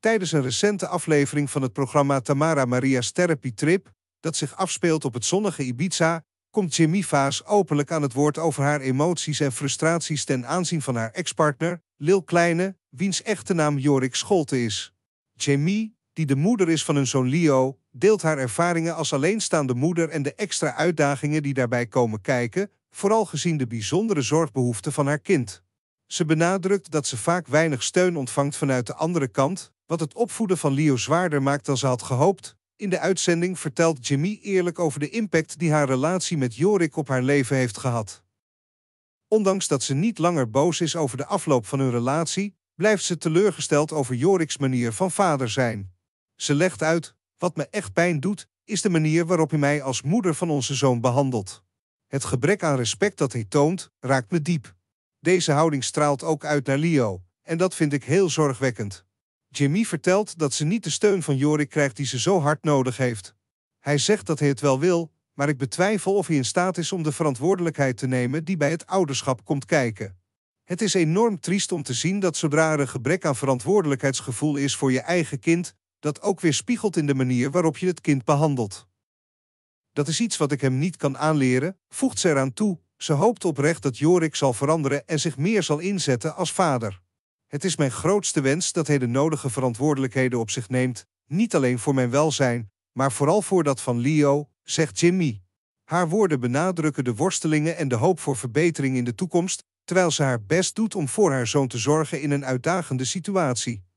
tijdens een recente aflevering van het programma Tamara Maria's Therapy Trip, dat zich afspeelt op het zonnige Ibiza, komt Jamie Vaas openlijk aan het woord over haar emoties en frustraties ten aanzien van haar ex-partner, Lil Kleine, wiens echte naam Jorik Scholte is. Jamie, die de moeder is van hun zoon Leo, deelt haar ervaringen als alleenstaande moeder en de extra uitdagingen die daarbij komen kijken, vooral gezien de bijzondere zorgbehoeften van haar kind. Ze benadrukt dat ze vaak weinig steun ontvangt vanuit de andere kant, wat het opvoeden van Leo zwaarder maakt dan ze had gehoopt. In de uitzending vertelt Jimmy eerlijk over de impact die haar relatie met Jorik op haar leven heeft gehad. Ondanks dat ze niet langer boos is over de afloop van hun relatie, blijft ze teleurgesteld over Jorik's manier van vader zijn. Ze legt uit, wat me echt pijn doet, is de manier waarop hij mij als moeder van onze zoon behandelt. Het gebrek aan respect dat hij toont, raakt me diep. Deze houding straalt ook uit naar Leo, en dat vind ik heel zorgwekkend. Jimmy vertelt dat ze niet de steun van Jorik krijgt die ze zo hard nodig heeft. Hij zegt dat hij het wel wil, maar ik betwijfel of hij in staat is om de verantwoordelijkheid te nemen die bij het ouderschap komt kijken. Het is enorm triest om te zien dat zodra er een gebrek aan verantwoordelijkheidsgevoel is voor je eigen kind, dat ook weer spiegelt in de manier waarop je het kind behandelt. Dat is iets wat ik hem niet kan aanleren, voegt ze eraan toe. Ze hoopt oprecht dat Jorik zal veranderen en zich meer zal inzetten als vader. Het is mijn grootste wens dat hij de nodige verantwoordelijkheden op zich neemt, niet alleen voor mijn welzijn, maar vooral voor dat van Leo, zegt Jimmy. Haar woorden benadrukken de worstelingen en de hoop voor verbetering in de toekomst, terwijl ze haar best doet om voor haar zoon te zorgen in een uitdagende situatie.